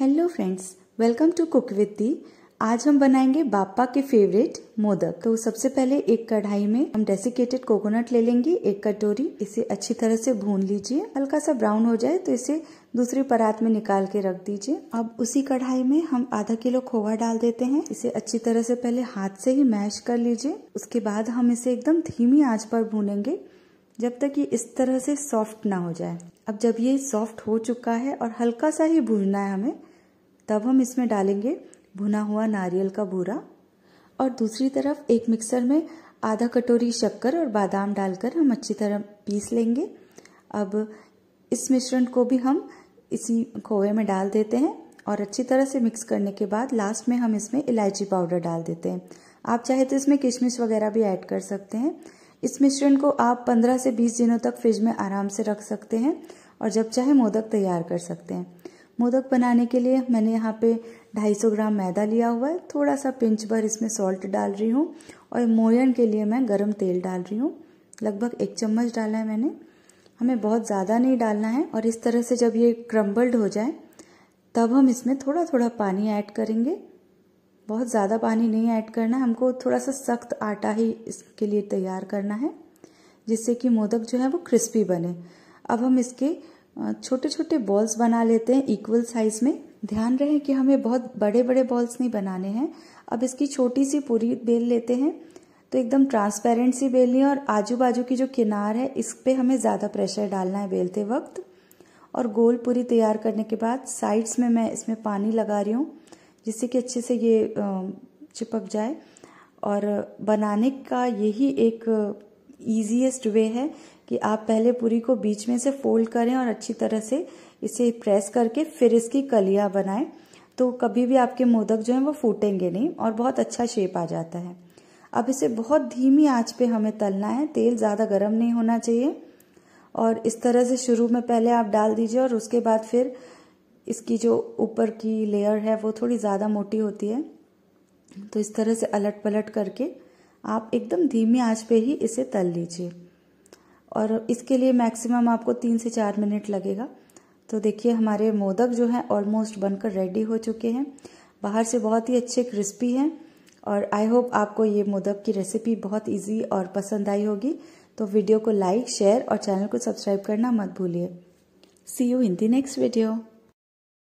hello friends welcome to cook with दी आज हम बनाएंगे बापा के फेवरेट मोदक तो सबसे पहले एक कढ़ाई में हम डेसिकेटेड कोकोनट ले लेंगे एक कटोरी इसे अच्छी तरह से भून लीजिए हल्का सा ब्राउन हो जाए तो इसे दूसरी परात में निकाल के रख दीजिए अब उसी कढ़ाई में हम आधा किलो खोवा डाल देते हैं इसे अच्छी तरह से पहले हाथ से ही मैश कर लीजिए उसके बाद हम इसे एकदम धीमी आँच पर भूनेंगे जब तक ये इस तरह से सॉफ्ट ना हो जाए अब जब ये सॉफ्ट हो चुका है और हल्का सा ही भूनना है हमें तब हम इसमें डालेंगे भुना हुआ नारियल का बूरा और दूसरी तरफ एक मिक्सर में आधा कटोरी शक्कर और बादाम डालकर हम अच्छी तरह पीस लेंगे अब इस मिश्रण को भी हम इसी खोए में डाल देते हैं और अच्छी तरह से मिक्स करने के बाद लास्ट में हम इसमें इलायची पाउडर डाल देते हैं आप चाहे तो इसमें किशमिश वगैरह भी ऐड कर सकते हैं इस मिश्रण को आप 15 से 20 दिनों तक फ्रिज में आराम से रख सकते हैं और जब चाहे मोदक तैयार कर सकते हैं मोदक बनाने के लिए मैंने यहाँ पे 250 ग्राम मैदा लिया हुआ है थोड़ा सा पिंच भर इसमें सॉल्ट डाल रही हूँ और मोयन के लिए मैं गरम तेल डाल रही हूँ लगभग एक चम्मच डाला है मैंने हमें बहुत ज़्यादा नहीं डालना है और इस तरह से जब ये क्रम्बल्ड हो जाए तब हम इसमें थोड़ा थोड़ा पानी ऐड करेंगे बहुत ज़्यादा पानी नहीं ऐड करना हमको थोड़ा सा सख्त आटा ही इसके लिए तैयार करना है जिससे कि मोदक जो है वो क्रिस्पी बने अब हम इसके छोटे छोटे बॉल्स बना लेते हैं इक्वल साइज में ध्यान रहे कि हमें बहुत बड़े बड़े बॉल्स नहीं बनाने हैं अब इसकी छोटी सी पूरी बेल लेते हैं तो एकदम ट्रांसपेरेंट सी बेलनी है और आजू बाजू की जो किनार है इस पर हमें ज़्यादा प्रेशर डालना है बेलते वक्त और गोल पूरी तैयार करने के बाद साइड्स में मैं इसमें पानी लगा रही हूँ जिससे कि अच्छे से ये चिपक जाए और बनाने का यही एक ईजीएस्ट वे है कि आप पहले पूरी को बीच में से फोल्ड करें और अच्छी तरह से इसे प्रेस करके फिर इसकी कलियां बनाएं तो कभी भी आपके मोदक जो हैं वो फूटेंगे नहीं और बहुत अच्छा शेप आ जाता है अब इसे बहुत धीमी आंच पे हमें तलना है तेल ज़्यादा गर्म नहीं होना चाहिए और इस तरह से शुरू में पहले आप डाल दीजिए और उसके बाद फिर इसकी जो ऊपर की लेयर है वो थोड़ी ज़्यादा मोटी होती है तो इस तरह से अलट पलट करके आप एकदम धीमी आंच पे ही इसे तल लीजिए और इसके लिए मैक्सिमम आपको तीन से चार मिनट लगेगा तो देखिए हमारे मोदक जो हैं ऑलमोस्ट बनकर रेडी हो चुके हैं बाहर से बहुत ही अच्छे क्रिस्पी हैं और आई होप आपको ये मोदक की रेसिपी बहुत इजी और पसंद आई होगी तो वीडियो को लाइक शेयर और चैनल को सब्सक्राइब करना मत भूलिए see you in the next video